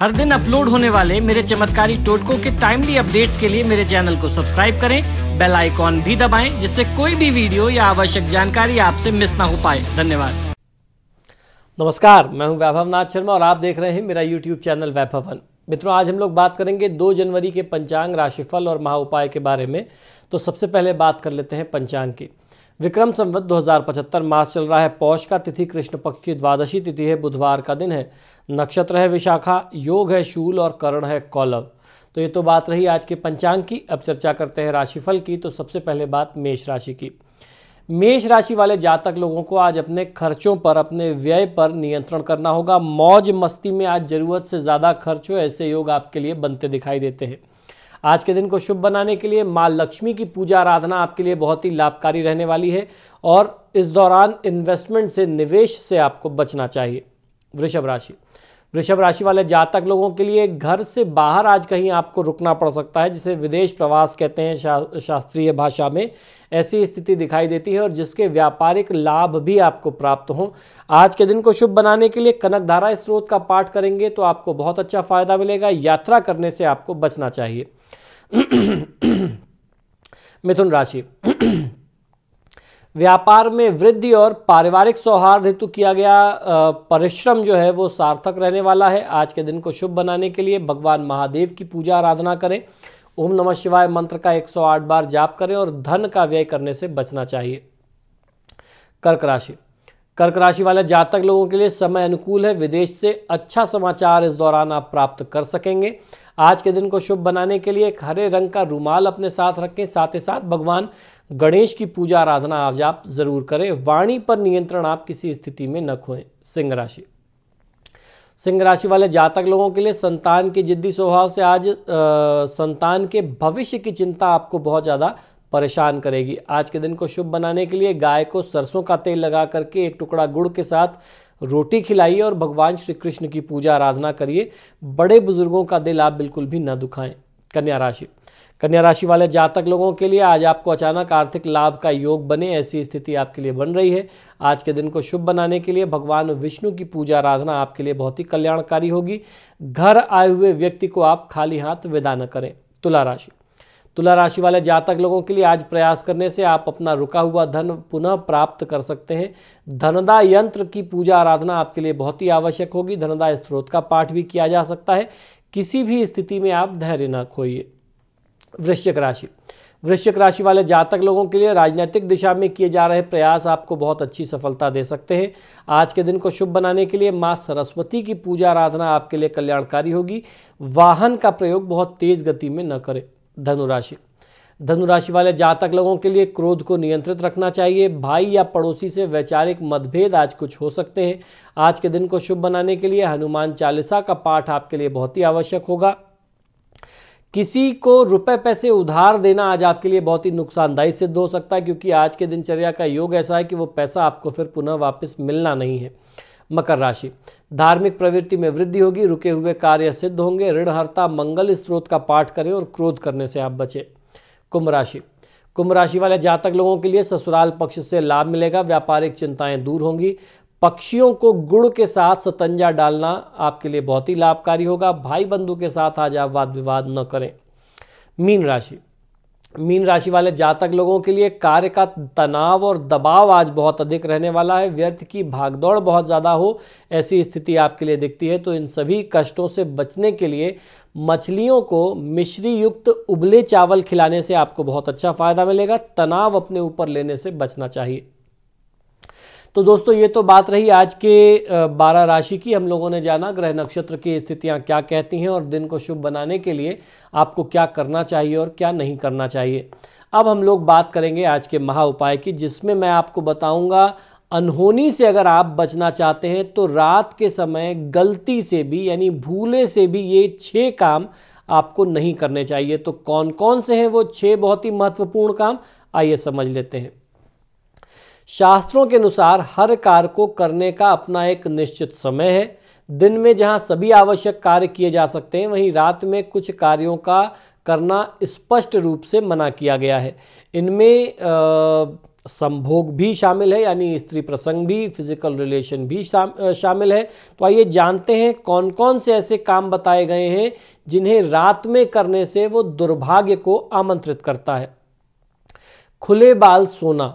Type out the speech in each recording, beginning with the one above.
हर दिन अपलोड होने वाले मेरे चमत्कारी टोटकों के टाइमली अपडेट्स के लिए मेरे चैनल को सब्सक्राइब करें बेल आइकॉन भी दबाएं जिससे कोई भी वीडियो या आवश्यक जानकारी आपसे मिस ना हो पाए धन्यवाद नमस्कार मैं हूं वैभव नाथ शर्मा और आप देख रहे हैं मेरा यूट्यूब चैनल वैभवन मित्रों आज हम लोग बात करेंगे दो जनवरी के पंचांग राशिफल और महा उपाय के बारे में तो सबसे पहले बात कर लेते हैं पंचांग की विक्रम संवत दो मास चल रहा है पौष का तिथि कृष्ण पक्ष की द्वादशी तिथि है बुधवार का दिन है नक्षत्र है विशाखा योग है शूल और करण है कौलव तो ये तो बात रही आज के पंचांग की अब चर्चा करते हैं राशिफल की तो सबसे पहले बात मेष राशि की मेष राशि वाले जातक लोगों को आज अपने खर्चों पर अपने व्यय पर नियंत्रण करना होगा मौज मस्ती में आज जरूरत से ज़्यादा खर्च हो ऐसे योग आपके लिए बनते दिखाई देते हैं आज के दिन को शुभ बनाने के लिए माँ लक्ष्मी की पूजा आराधना आपके लिए बहुत ही लाभकारी रहने वाली है और इस दौरान इन्वेस्टमेंट से निवेश से आपको बचना चाहिए वृषभ राशि वृषभ राशि वाले जातक लोगों के लिए घर से बाहर आज कहीं आपको रुकना पड़ सकता है जिसे विदेश प्रवास कहते हैं शा, शास्त्रीय भाषा में ऐसी स्थिति दिखाई देती है और जिसके व्यापारिक लाभ भी आपको प्राप्त हों आज के दिन को शुभ बनाने के लिए कनक धारा स्त्रोत का पाठ करेंगे तो आपको बहुत अच्छा फायदा मिलेगा यात्रा करने से आपको बचना चाहिए मिथुन राशि व्यापार में वृद्धि और पारिवारिक सौहार्द हेतु किया गया परिश्रम जो है वो सार्थक रहने वाला है आज के दिन को शुभ बनाने के लिए भगवान महादेव की पूजा आराधना करें ओम नमः शिवाय मंत्र का 108 बार जाप करें और धन का व्यय करने से बचना चाहिए कर्क राशि कर्क राशि वाले जातक लोगों के लिए समय अनुकूल है विदेश से अच्छा समाचार इस दौरान आप प्राप्त कर सकेंगे आज के दिन को शुभ बनाने के लिए एक हरे रंग का रुमाल अपने साथ रखें साथ ही साथ भगवान गणेश की पूजा आराधना आज आप जरूर करें वाणी पर नियंत्रण आप किसी स्थिति में न खोएं सिंह राशि सिंह राशि वाले जातक लोगों के लिए संतान के जिद्दी स्वभाव से आज आ, संतान के भविष्य की चिंता आपको बहुत ज़्यादा परेशान करेगी आज के दिन को शुभ बनाने के लिए गाय को सरसों का तेल लगा करके एक टुकड़ा गुड़ के साथ रोटी खिलाइए और भगवान श्री कृष्ण की पूजा आराधना करिए बड़े बुजुर्गों का दिल आप बिल्कुल भी ना दुखाएं कन्या राशि कन्या राशि वाले जातक लोगों के लिए आज आपको अचानक आर्थिक लाभ का योग बने ऐसी स्थिति आपके लिए बन रही है आज के दिन को शुभ बनाने के लिए भगवान विष्णु की पूजा आराधना आपके लिए बहुत ही कल्याणकारी होगी घर आए हुए व्यक्ति को आप खाली हाथ विदा न करें तुला राशि तुला राशि वाले जातक लोगों के लिए आज प्रयास करने से आप अपना रुका हुआ धन पुनः प्राप्त कर सकते हैं धनदा यंत्र की पूजा आराधना आपके लिए बहुत ही आवश्यक होगी धनदा स्त्रोत का पाठ भी किया जा सकता है किसी भी स्थिति में आप धैर्य न खोइए वृश्चिक राशि वृश्चिक राशि वाले जातक लोगों के लिए राजनीतिक दिशा में किए जा रहे प्रयास आपको बहुत अच्छी सफलता दे सकते हैं आज के दिन को शुभ बनाने के लिए माँ सरस्वती की पूजा आराधना आपके लिए कल्याणकारी होगी वाहन का प्रयोग बहुत तेज गति में न करें धनुराशि धनुराशि वाले जातक लोगों के लिए क्रोध को नियंत्रित रखना चाहिए भाई या पड़ोसी से वैचारिक मतभेद आज कुछ हो सकते हैं आज के दिन को शुभ बनाने के लिए हनुमान चालीसा का पाठ आपके लिए बहुत ही आवश्यक होगा किसी को रुपए पैसे उधार देना आज आपके लिए बहुत ही नुकसानदायी सिद्ध हो सकता है क्योंकि आज के दिनचर्या का योग ऐसा है कि वो पैसा आपको फिर पुनः वापस मिलना नहीं है मकर राशि धार्मिक प्रवृत्ति में वृद्धि होगी रुके हुए कार्य सिद्ध होंगे ऋणहर्ता मंगल स्त्रोत का पाठ करें और क्रोध करने से आप बचें कुंभ राशि कुंभ राशि वाले जातक लोगों के लिए ससुराल पक्ष से लाभ मिलेगा व्यापारिक चिंताएं दूर होंगी पक्षियों को गुड़ के साथ सतंजा डालना आपके लिए बहुत ही लाभकारी होगा भाई बंधु के साथ आज आप वाद विवाद न करें मीन राशि मीन राशि वाले जातक लोगों के लिए कार्य का तनाव और दबाव आज बहुत अधिक रहने वाला है व्यर्थ की भागदौड़ बहुत ज़्यादा हो ऐसी स्थिति आपके लिए दिखती है तो इन सभी कष्टों से बचने के लिए मछलियों को मिश्री युक्त उबले चावल खिलाने से आपको बहुत अच्छा फ़ायदा मिलेगा तनाव अपने ऊपर लेने से बचना चाहिए तो दोस्तों ये तो बात रही आज के बारह राशि की हम लोगों ने जाना ग्रह नक्षत्र की स्थितियाँ क्या कहती हैं और दिन को शुभ बनाने के लिए आपको क्या करना चाहिए और क्या नहीं करना चाहिए अब हम लोग बात करेंगे आज के महा उपाय की जिसमें मैं आपको बताऊंगा अनहोनी से अगर आप बचना चाहते हैं तो रात के समय गलती से भी यानी भूले से भी ये छः काम आपको नहीं करने चाहिए तो कौन कौन से हैं वो छः बहुत ही महत्वपूर्ण काम आइए समझ लेते हैं शास्त्रों के अनुसार हर कार्य को करने का अपना एक निश्चित समय है दिन में जहाँ सभी आवश्यक कार्य किए जा सकते हैं वहीं रात में कुछ कार्यों का करना स्पष्ट रूप से मना किया गया है इनमें संभोग भी शामिल है यानी स्त्री प्रसंग भी फिजिकल रिलेशन भी शामिल है तो आइए जानते हैं कौन कौन से ऐसे काम बताए गए हैं जिन्हें रात में करने से वो दुर्भाग्य को आमंत्रित करता है खुले बाल सोना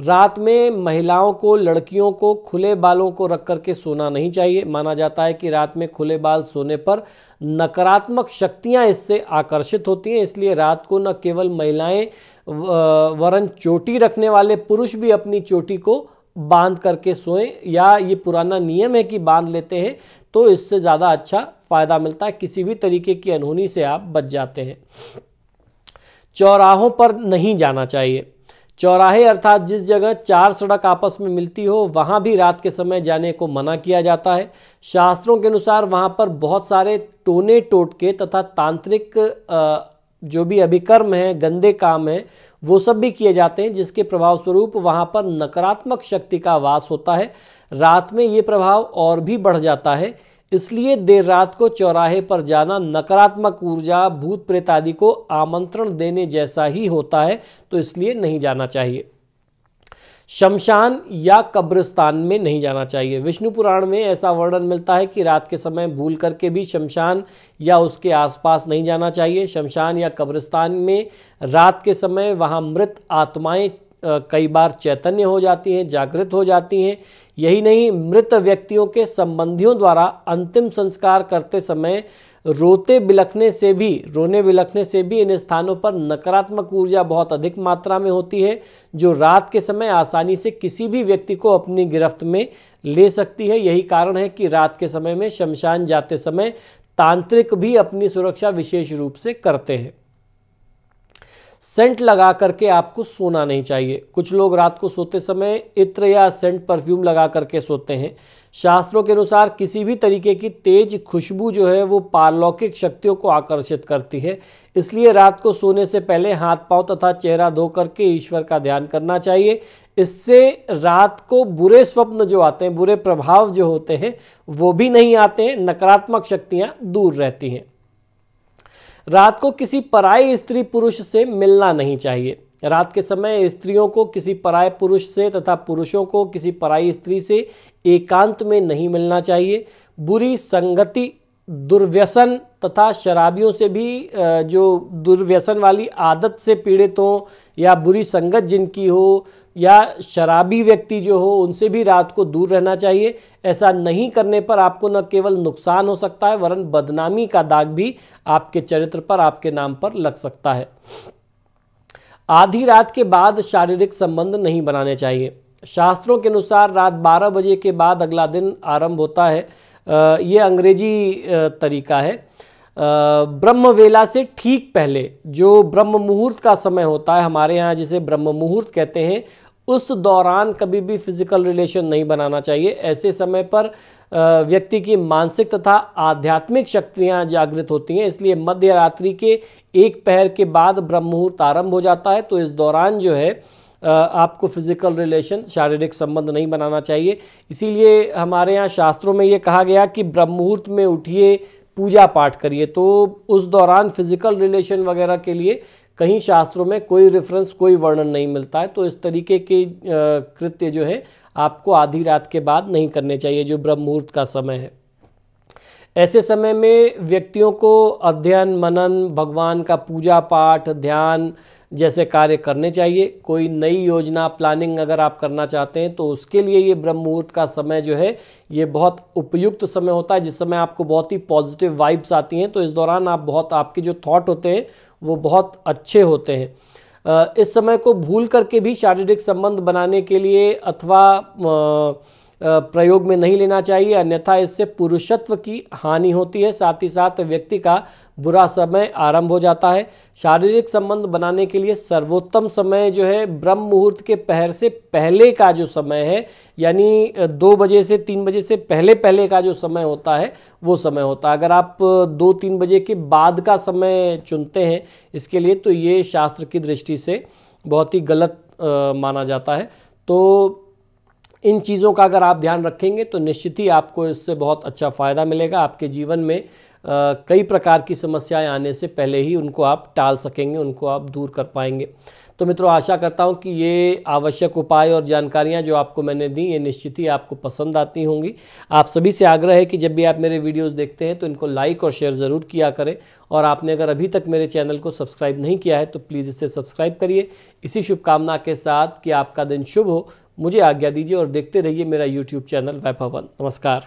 रात में महिलाओं को लड़कियों को खुले बालों को रख करके सोना नहीं चाहिए माना जाता है कि रात में खुले बाल सोने पर नकारात्मक शक्तियां इससे आकर्षित होती हैं इसलिए रात को न केवल महिलाएं वरन चोटी रखने वाले पुरुष भी अपनी चोटी को बांध करके सोएं या ये पुराना नियम है कि बांध लेते हैं तो इससे ज़्यादा अच्छा फ़ायदा मिलता है किसी भी तरीके की अनहोनी से आप बच जाते हैं चौराहों पर नहीं जाना चाहिए चौराहे अर्थात जिस जगह चार सड़क आपस में मिलती हो वहाँ भी रात के समय जाने को मना किया जाता है शास्त्रों के अनुसार वहाँ पर बहुत सारे टोने टोटके तथा तांत्रिक जो भी अभिकर्म हैं गंदे काम हैं वो सब भी किए जाते हैं जिसके प्रभाव स्वरूप वहाँ पर नकारात्मक शक्ति का वास होता है रात में ये प्रभाव और भी बढ़ जाता है इसलिए देर रात को चौराहे पर जाना नकारात्मक ऊर्जा भूत प्रेत आदि को आमंत्रण देने जैसा ही होता है तो इसलिए नहीं जाना चाहिए शमशान या कब्रिस्तान में नहीं जाना चाहिए विष्णु पुराण में ऐसा वर्णन मिलता है कि रात के समय भूल करके भी शमशान या उसके आसपास नहीं जाना चाहिए शमशान या कब्रिस्तान में रात के समय वहाँ मृत आत्माएं कई बार चैतन्य हो जाती हैं जागृत हो जाती हैं यही नहीं मृत व्यक्तियों के संबंधियों द्वारा अंतिम संस्कार करते समय रोते बिलखने से भी रोने बिलखने से भी इन स्थानों पर नकारात्मक ऊर्जा बहुत अधिक मात्रा में होती है जो रात के समय आसानी से किसी भी व्यक्ति को अपनी गिरफ्त में ले सकती है यही कारण है कि रात के समय में शमशान जाते समय तांत्रिक भी अपनी सुरक्षा विशेष रूप से करते हैं सेंट लगा करके आपको सोना नहीं चाहिए कुछ लोग रात को सोते समय इत्र या सेंट परफ्यूम लगा करके सोते हैं शास्त्रों के अनुसार किसी भी तरीके की तेज खुशबू जो है वो पारलौकिक शक्तियों को आकर्षित करती है इसलिए रात को सोने से पहले हाथ पांव तथा चेहरा धो करके ईश्वर का ध्यान करना चाहिए इससे रात को बुरे स्वप्न जो आते हैं बुरे प्रभाव जो होते हैं वो भी नहीं आते हैं नकारात्मक शक्तियाँ दूर रहती हैं रात को किसी पराये स्त्री पुरुष से मिलना नहीं चाहिए रात के समय स्त्रियों को किसी पराय पुरुष से तथा पुरुषों को किसी पराई स्त्री से एकांत में नहीं मिलना चाहिए बुरी संगति दुर्व्यसन तथा शराबियों से भी जो दुर्व्यसन वाली आदत से पीड़ित हों या बुरी संगत जिनकी हो या शराबी व्यक्ति जो हो उनसे भी रात को दूर रहना चाहिए ऐसा नहीं करने पर आपको न केवल नुकसान हो सकता है वरन बदनामी का दाग भी आपके चरित्र पर आपके नाम पर लग सकता है आधी रात के बाद शारीरिक संबंध नहीं बनाने चाहिए शास्त्रों के अनुसार रात 12 बजे के बाद अगला दिन आरंभ होता है ये अंग्रेजी तरीका है ब्रह्म वेला से ठीक पहले जो ब्रह्म मुहूर्त का समय होता है हमारे यहाँ जिसे ब्रह्म मुहूर्त कहते हैं उस दौरान कभी भी फिजिकल रिलेशन नहीं बनाना चाहिए ऐसे समय पर व्यक्ति की मानसिक तथा आध्यात्मिक शक्तियां जागृत होती हैं इसलिए मध्य रात्रि के एक पहर के बाद ब्रह्म मुहूर्त आरंभ हो जाता है तो इस दौरान जो है आपको फिजिकल रिलेशन शारीरिक संबंध नहीं बनाना चाहिए इसीलिए हमारे यहाँ शास्त्रों में ये कहा गया कि ब्रह्म मुहूर्त में उठिए पूजा पाठ करिए तो उस दौरान फिजिकल रिलेशन वगैरह के लिए कहीं शास्त्रों में कोई रेफरेंस कोई वर्णन नहीं मिलता है तो इस तरीके के कृत्य जो है आपको आधी रात के बाद नहीं करने चाहिए जो ब्रह्म मुहूर्त का समय है ऐसे समय में व्यक्तियों को अध्ययन मनन भगवान का पूजा पाठ ध्यान जैसे कार्य करने चाहिए कोई नई योजना प्लानिंग अगर आप करना चाहते हैं तो उसके लिए ये ब्रह्म मुहूर्त का समय जो है ये बहुत उपयुक्त समय होता है जिस समय आपको बहुत ही पॉजिटिव वाइब्स आती हैं तो इस दौरान आप बहुत आपके जो थॉट होते हैं वो बहुत अच्छे होते हैं इस समय को भूल करके भी शारीरिक संबंध बनाने के लिए अथवा प्रयोग में नहीं लेना चाहिए अन्यथा इससे पुरुषत्व की हानि होती है साथ ही साथ व्यक्ति का बुरा समय आरंभ हो जाता है शारीरिक संबंध बनाने के लिए सर्वोत्तम समय जो है ब्रह्म मुहूर्त के पहर से पहले का जो समय है यानी दो बजे से तीन बजे से पहले पहले का जो समय होता है वो समय होता है अगर आप दो तीन बजे के बाद का समय चुनते हैं इसके लिए तो ये शास्त्र की दृष्टि से बहुत ही गलत आ, माना जाता है तो इन चीज़ों का अगर आप ध्यान रखेंगे तो निश्चित ही आपको इससे बहुत अच्छा फ़ायदा मिलेगा आपके जीवन में आ, कई प्रकार की समस्याएं आने से पहले ही उनको आप टाल सकेंगे उनको आप दूर कर पाएंगे तो मित्रों आशा करता हूं कि ये आवश्यक उपाय और जानकारियां जो आपको मैंने दी ये निश्चित ही आपको पसंद आती होंगी आप सभी से आग्रह है कि जब भी आप मेरे वीडियोस देखते हैं तो इनको लाइक और शेयर ज़रूर किया करें और आपने अगर अभी तक मेरे चैनल को सब्सक्राइब नहीं किया है तो प्लीज़ इसे सब्सक्राइब करिए इसी शुभकामना के साथ कि आपका दिन शुभ हो मुझे आज्ञा दीजिए और देखते रहिए मेरा यूट्यूब चैनल वैभवन नमस्कार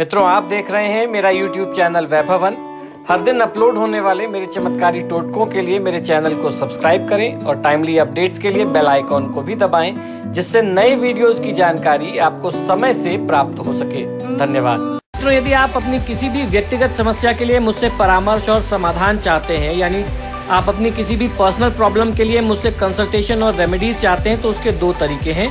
मित्रों आप देख रहे हैं मेरा यूट्यूब चैनल वैभवन हर दिन अपलोड होने वाले मेरे चमत्कारी टोटकों के लिए मेरे चैनल को सब्सक्राइब करें और टाइमली अपडेट्स के लिए बेल आइकॉन को भी दबाएं जिससे नए वीडियोस की जानकारी आपको समय से प्राप्त हो सके धन्यवाद मित्रों यदि आप अपनी किसी भी व्यक्तिगत समस्या के लिए मुझसे परामर्श और समाधान चाहते हैं यानी आप अपनी किसी भी पर्सनल प्रॉब्लम के लिए मुझसे कंसल्टेशन और रेमेडीज चाहते हैं तो उसके दो तरीके हैं